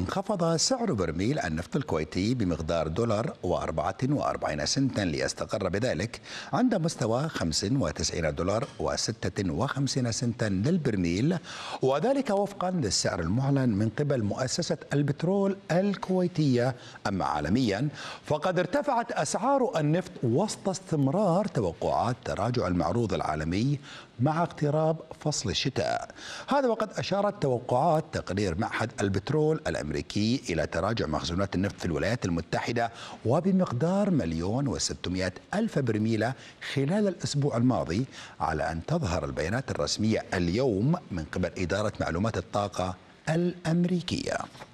انخفض سعر برميل النفط الكويتي بمقدار دولار و44 سنتا ليستقر بذلك عند مستوى 95 دولار و56 سنتا للبرميل وذلك وفقا للسعر المعلن من قبل مؤسسة البترول الكويتية أما عالميا فقد ارتفعت أسعار النفط وسط استمرار توقعات تراجع المعروض العالمي مع اقتراب فصل الشتاء هذا وقد أشارت توقعات تقرير معهد البترول الأمريكي الأمريكي إلى تراجع مخزونات النفط في الولايات المتحدة وبمقدار مليون وستمائة ألف برميلة خلال الأسبوع الماضي على أن تظهر البيانات الرسمية اليوم من قبل إدارة معلومات الطاقة الأمريكية